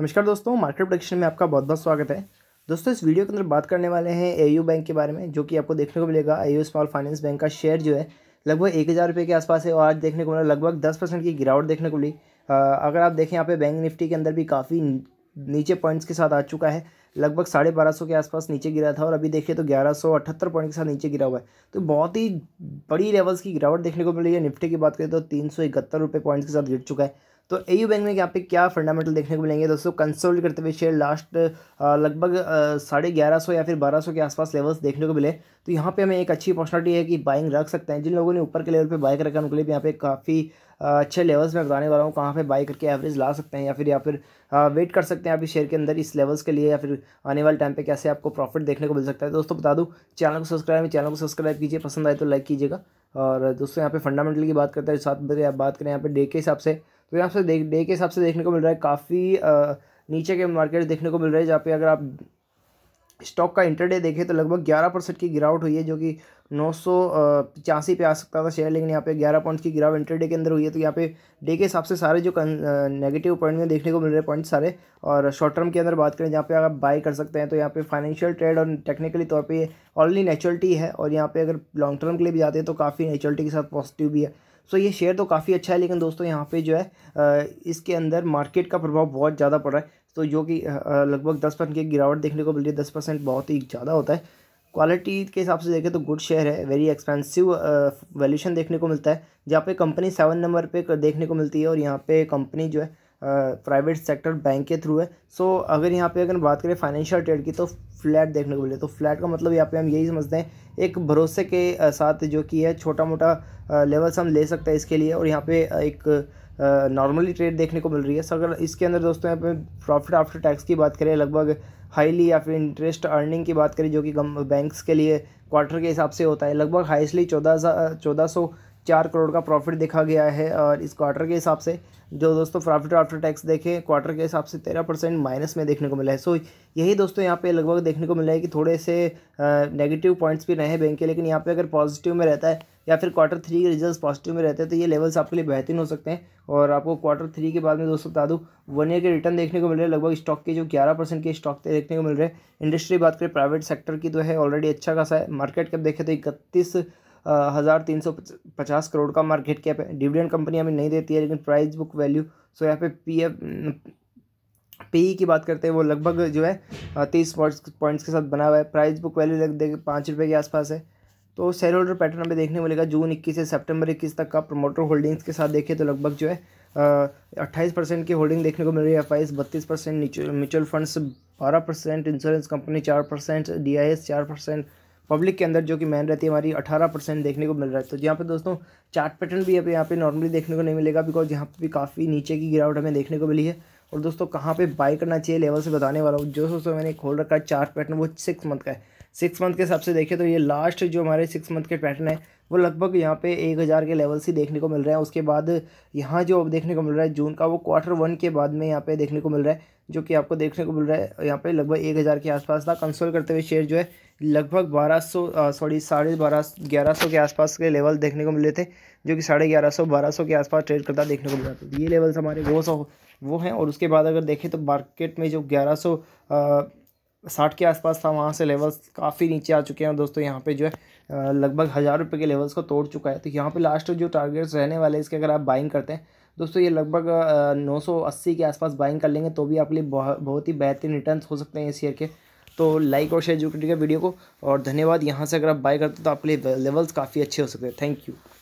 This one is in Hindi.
नमस्कार दोस्तों मार्केट प्रोडक्शन में आपका बहुत बहुत स्वागत है दोस्तों इस वीडियो के अंदर बात करने वाले हैं ए बैंक के बारे में जो कि आपको देखने को मिलेगा यू स्मॉल फाइनेंस बैंक का शेयर जो है लगभग एक हज़ार रुपये के आसपास है और आज देखने को मिला लगभग दस परसेंट की गिरावट देखने को मिली अगर आप देखें यहाँ पे बैंक निफ्टी के अंदर भी काफ़ी नीचे पॉइंट्स के साथ आ चुका है लगभग साढ़े बारह सौ के आसपास नीचे गिरा था और अभी देखिए तो ग्यारह सौ अठहत्तर पॉइंट के साथ नीचे गिरा हुआ है तो बहुत ही बड़ी लेवल्स की गिरावट देखने को मिली है निफ्टी की बात करें तो तीन सौ इकहत्तर रुपये पॉइंट्स के साथ गिर चुका है तो ए बैंक में यहाँ पे क्या फंडामेंटल देखने को मिलेंगे दोस्तों कंसोल्ट करते हुए शेयर लास्ट लगभग साढ़े ग्यारह सौ या फिर बारह सौ के आसपास लेवल्स देखने को मिले तो यहाँ पे हमें एक अच्छी अपॉर्चुनिटी है कि बाइंग रख सकते हैं जिन लोगों ने ऊपर के लेवल पे बाइक रखा उनके लिए भी यहाँ पे काफ़ी अच्छे लेवल्स में बताने वाला हूँ कहाँ पर बाई करके एवरेज ला सकते हैं या फिर या फिर वेट कर सकते हैं आप इस शेयर के अंदर इस लेवल्स के लिए या फिर आने वाले टाइम पर कैसे आपको प्रॉफिट देखने को मिल सकता है दोस्तों बता दूँ चैनल को सब्सक्राइब चैनल को सब्सक्राइब कीजिए पसंद आए तो लाइक कीजिएगा और दोस्तों यहाँ पे फंडामेंटल की बात करते हैं साथ बजे आप बात करें यहाँ पे डे के हिसाब से तो यहाँ से देख डे के हिसाब से देखने को मिल रहा है काफ़ी नीचे के मार्केट देखने को मिल रहा है जहाँ पे अगर आप स्टॉक का इंटरडे देखें तो लगभग ग्यारह परसेंट की गिरावट हुई है जो कि नौ सौ पचासी पे आ सकता था शेयर लेकिन यहाँ पे ग्यारह पॉइंट की गिरावट इंटरडे के अंदर हुई है तो यहाँ पे डे के हिसाब से सारे जो नेगेटिव पॉइंट में देखने को मिल रहे हैं पॉइंट सारे और शॉर्ट टर्म के अंदर बात करें जहाँ पे आप बाय कर सकते हैं तो यहाँ पे फाइनेंशियल ट्रेड और टेक्निकली तौर पर ऑलरेडी नेचुरलिटी है और यहाँ पर अगर लॉन्ग टर्म के लिए भी जाते हैं तो काफ़ी नेचुरलिटी के साथ पॉजिटिव भी है सो ये शेयर तो काफ़ी अच्छा है लेकिन दोस्तों यहाँ पे जो है इसके अंदर मार्केट का प्रभाव बहुत ज़्यादा पड़ रहा है तो जो कि लगभग दस परसेंट की गिरावट देखने को मिल रही है दस परसेंट बहुत ही ज़्यादा होता है क्वालिटी के हिसाब से देखें तो गुड शेयर है वेरी एक्सपेंसिव वैल्यूशन देखने को मिलता है जहाँ पे कंपनी सेवन नंबर पे देखने को मिलती है और यहाँ पे कंपनी जो है प्राइवेट सेक्टर बैंक के थ्रू है सो अगर यहाँ पे अगर बात करें फाइनेंशियल ट्रेड की तो फ्लैट देखने को मिले तो फ्लैट का मतलब यहाँ पे हम यही समझते हैं एक भरोसे के साथ जो कि है छोटा मोटा लेवल्स हम ले सकते हैं इसके लिए और यहाँ पे एक नॉर्मली ट्रेड देखने को मिल रही है सो अगर इसके अंदर दोस्तों यहाँ पे प्रॉफिट आफ्टर टैक्स की बात करें लगभग हाईली या फिर इंटरेस्ट अर्निंग की बात करें जो कि बैंक्स के लिए क्वार्टर के हिसाब से होता है लगभग हाइस्टली चौदह चौदह सौ चार करोड़ का प्रॉफिट देखा गया है और इस क्वार्टर के हिसाब से जो दोस्तों प्रॉफिट आफ्टर टैक्स देखें क्वार्टर के हिसाब से तेरह परसेंट माइनस में देखने को मिला है सो यही दोस्तों यहाँ पे लगभग देखने को मिला है कि थोड़े से नेगेटिव पॉइंट्स भी रहे हैं बैंक के लेकिन यहाँ पे अगर पॉजिटिव में रहता है या फिर क्वार्टर थ्री के रिजल्ट पॉजिटिव में रहते हैं तो ये लेवल्स आपके लिए बेहतरीन हो सकते हैं और आपको क्वार्टर थ्री के बाद में दोस्तों बता दूँ वन ईयर के रिटर्न देखने को मिल रहे हैं लगभग स्टॉक के जो ग्यारह परसेंट के स्टॉक देखने को मिल रहे हैं इंडस्ट्री बात करें प्राइवेट सेक्टर की तो है ऑलरेडी अच्छा खासा है मार्केट कैप देखें तो इकतीस हज़ार तीन सौ पचास करोड़ का मार्केट कैप है डिविडेंड कंपनी हमें नहीं देती है लेकिन प्राइस बुक वैल्यू सो यहाँ पे पी एफ पी की बात करते हैं वो लगभग जो है तीस पॉइंट्स के साथ बना हुआ है प्राइस बुक वैल्यू लग पाँच रुपये के आसपास है तो शेयर होल्डर पैटर्न हमें देखने मिलेगा जून इक्कीस से सेप्टेम्बर इक्कीस तक का प्रोमोटर होल्डिंग्स के साथ देखें तो लगभग जो है अट्ठाईस परसेंट की होल्डिंग देखने को मिल रही है एफ आई एस बत्तीस परसेंट म्यूचुअल फंड्स बारह परसेंट इंश्योरेंस कंपनी चार परसेंट डी आई एस चार परसेंट पब्लिक के अंदर जो कि मैन रहती है हमारी अठारह परसेंट देखने को मिल रहा है तो यहाँ पे दोस्तों चार्ट पैटर्न भी अभी यहाँ पे नॉर्मली देखने को नहीं मिलेगा बिकॉज यहाँ पे भी काफ़ी नीचे की गिरावट हमें देखने को मिली है और दोस्तों कहाँ पे बाय करना चाहिए लेवल से बताने वाला हूँ जो दोस्तों मैंने खोल रखा है चार्ट पैटर्न वो सिक्स मंथ का है सिक्स मंथ के हिसाब से देखें तो ये लास्ट जो हमारे सिक्स मंथ के पैटर्न है वो लगभग यहाँ पे एक हज़ार के लेवल से देखने को मिल रहा है उसके बाद यहाँ जो अब देखने को मिल रहा है जून का वो क्वार्टर वन के बाद में यहाँ पे देखने को मिल रहा है जो कि आपको देखने को मिल रहा है यहाँ पे लगभग एक हज़ार के आसपास था कंसोल करते हुए शेयर जो है लगभग बारह सौ सॉरी साढ़े बारह ग्यारह सौ के आसपास के लेवल देखने को मिले थे जो कि साढ़े ग्यारह सौ बारह सौ के आसपास ट्रेड करता देखने को रहा था ये लेवल्स हमारे वो सौ वो हैं और उसके बाद अगर देखें तो मार्केट में जो ग्यारह सौ साठ के आसपास था वहाँ से लेवल्स काफ़ी नीचे आ चुके हैं दोस्तों यहाँ पे जो है लगभग हज़ार रुपये के लेवल्स को तोड़ चुका है तो यहाँ पे लास्ट जो टारगेट्स रहने वाले हैं इसके अगर आप बाइंग करते हैं दोस्तों ये लगभग नौ सौ अस्सी के आसपास बाइंग कर लेंगे तो भी आपके लिए बहुत ही बेहतरीन रिटर्न हो सकते हैं इस ईयर के तो लाइक और शेयर जो कीजिएगा वीडियो को और धन्यवाद यहाँ से अगर आप बाई करते हो तो आपके लिए लेवल्स काफ़ी अच्छे हो सकते हैं थैंक यू